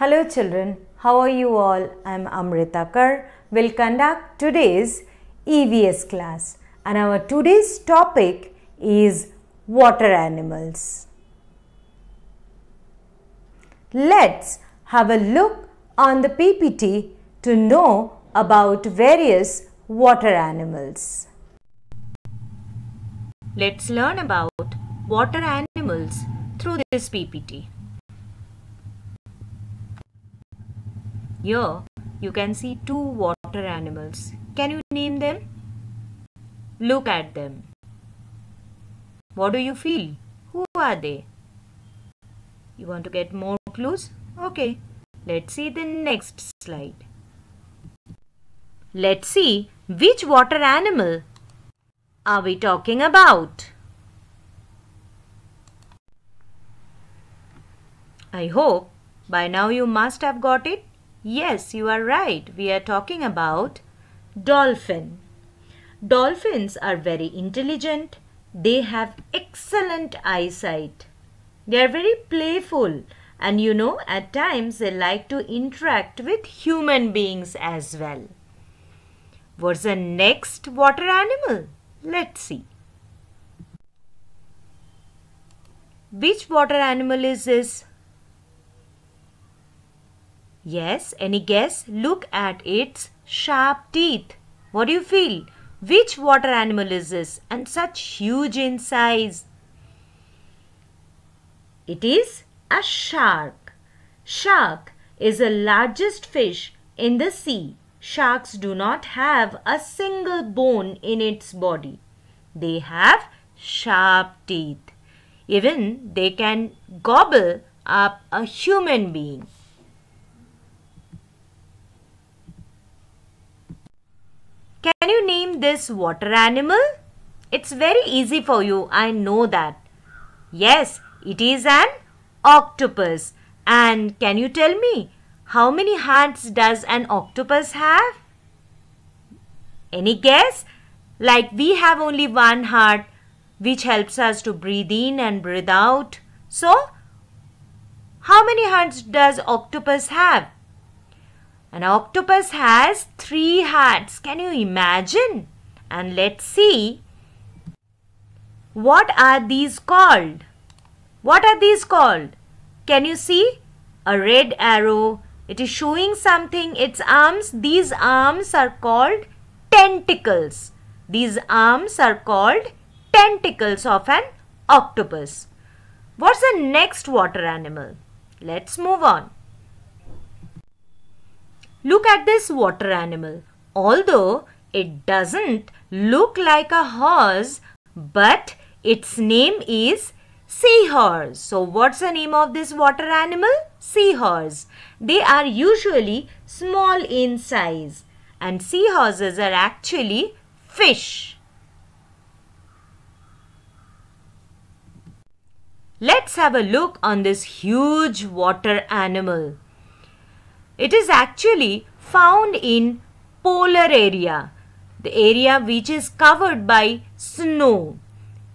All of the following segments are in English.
Hello children, how are you all? I am Amrita Kar. will conduct today's EVS class and our today's topic is water animals. Let's have a look on the PPT to know about various water animals. Let's learn about water animals through this PPT. Here you can see two water animals. Can you name them? Look at them. What do you feel? Who are they? You want to get more clues? Okay, let's see the next slide. Let's see which water animal are we talking about? I hope by now you must have got it. Yes, you are right. We are talking about dolphin. Dolphins are very intelligent. They have excellent eyesight. They are very playful and you know at times they like to interact with human beings as well. What's the next water animal? Let's see. Which water animal is this? Yes, any guess? Look at its sharp teeth. What do you feel? Which water animal is this and such huge in size? It is a shark. Shark is the largest fish in the sea. Sharks do not have a single bone in its body. They have sharp teeth. Even they can gobble up a human being. this water animal? It's very easy for you, I know that. Yes, it is an octopus. And can you tell me, how many hands does an octopus have? Any guess? Like we have only one heart which helps us to breathe in and breathe out. So, how many hands does octopus have? An octopus has three hearts. Can you imagine? And let's see. What are these called? What are these called? Can you see? A red arrow. It is showing something. Its arms. These arms are called tentacles. These arms are called tentacles of an octopus. What's the next water animal? Let's move on. Look at this water animal. Although it doesn't look like a horse, but its name is seahorse. So what's the name of this water animal? Seahorse. They are usually small in size and seahorses are actually fish. Let's have a look on this huge water animal. It is actually found in polar area, the area which is covered by snow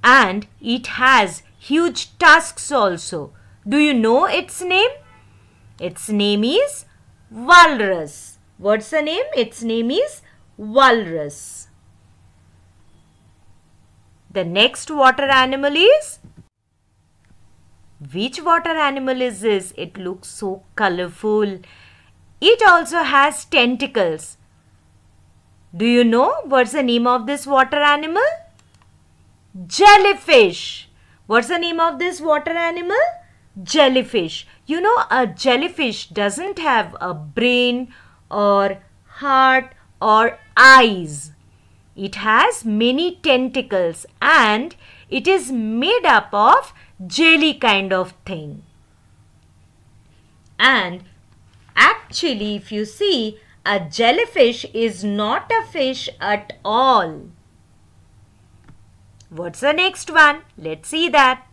and it has huge tusks also. Do you know its name? Its name is walrus. What's the name? Its name is walrus. The next water animal is? Which water animal is this? It looks so colorful it also has tentacles. Do you know what's the name of this water animal? Jellyfish. What's the name of this water animal? Jellyfish. You know a jellyfish doesn't have a brain or heart or eyes. It has many tentacles and it is made up of jelly kind of thing. And Actually, if you see, a jellyfish is not a fish at all. What's the next one? Let's see that.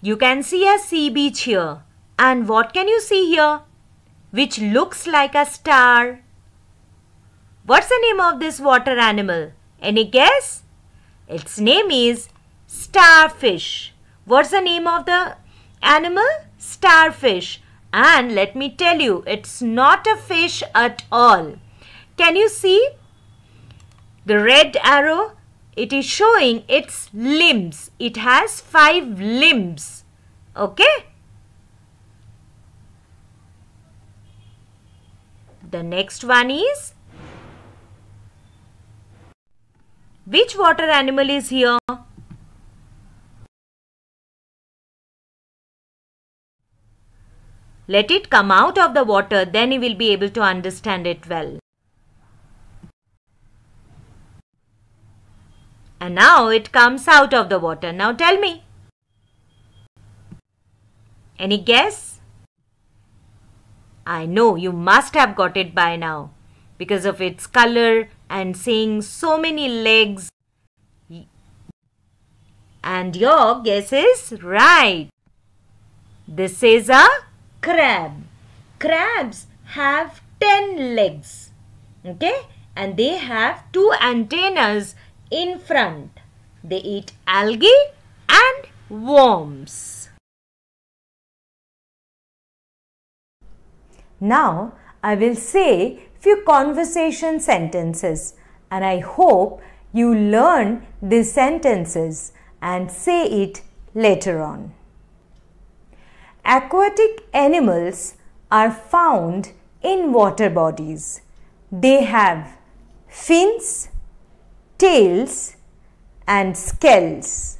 You can see a sea beach here. And what can you see here? Which looks like a star. What's the name of this water animal? Any guess? Its name is starfish. What's the name of the animal? starfish. And let me tell you, it's not a fish at all. Can you see the red arrow? It is showing its limbs. It has five limbs. Okay? The next one is which water animal is here? Let it come out of the water, then you will be able to understand it well. And now it comes out of the water. Now tell me. Any guess? I know you must have got it by now because of its color and seeing so many legs. And your guess is right. This is a crab. Crabs have 10 legs. Okay? And they have two antennas in front. They eat algae and worms. Now, I will say few conversation sentences and I hope you learn these sentences and say it later on. Aquatic animals are found in water bodies. They have fins, tails and scales.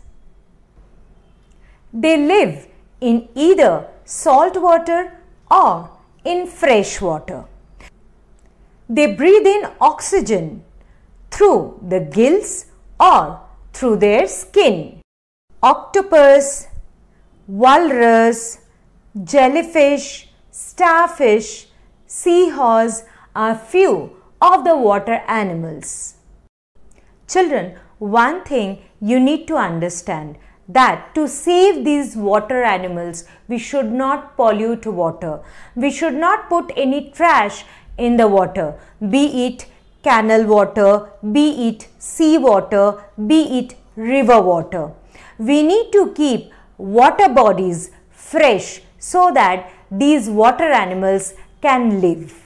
They live in either salt water or in fresh water. They breathe in oxygen through the gills or through their skin. Octopus, walrus, jellyfish, starfish, seahorse are few of the water animals. Children, one thing you need to understand that to save these water animals, we should not pollute water. We should not put any trash in the water, be it canal water, be it sea water, be it river water. We need to keep water bodies fresh so that these water animals can live.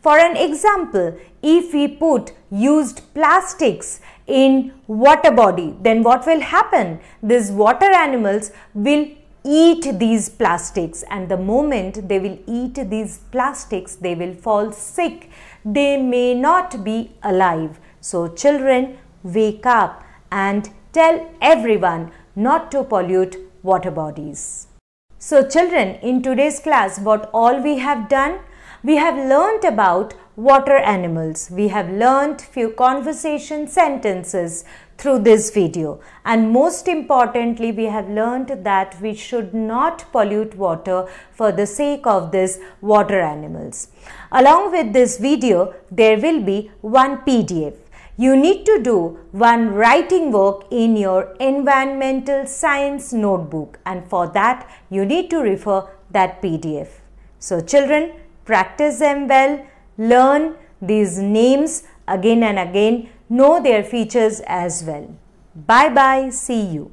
For an example, if we put used plastics in water body, then what will happen? These water animals will eat these plastics and the moment they will eat these plastics, they will fall sick. They may not be alive. So children, wake up and tell everyone not to pollute water bodies. So children, in today's class, what all we have done? We have learnt about water animals. We have learnt few conversation sentences through this video. And most importantly, we have learnt that we should not pollute water for the sake of these water animals. Along with this video, there will be one PDF you need to do one writing work in your environmental science notebook and for that you need to refer that PDF. So children practice them well, learn these names again and again, know their features as well. Bye bye, see you.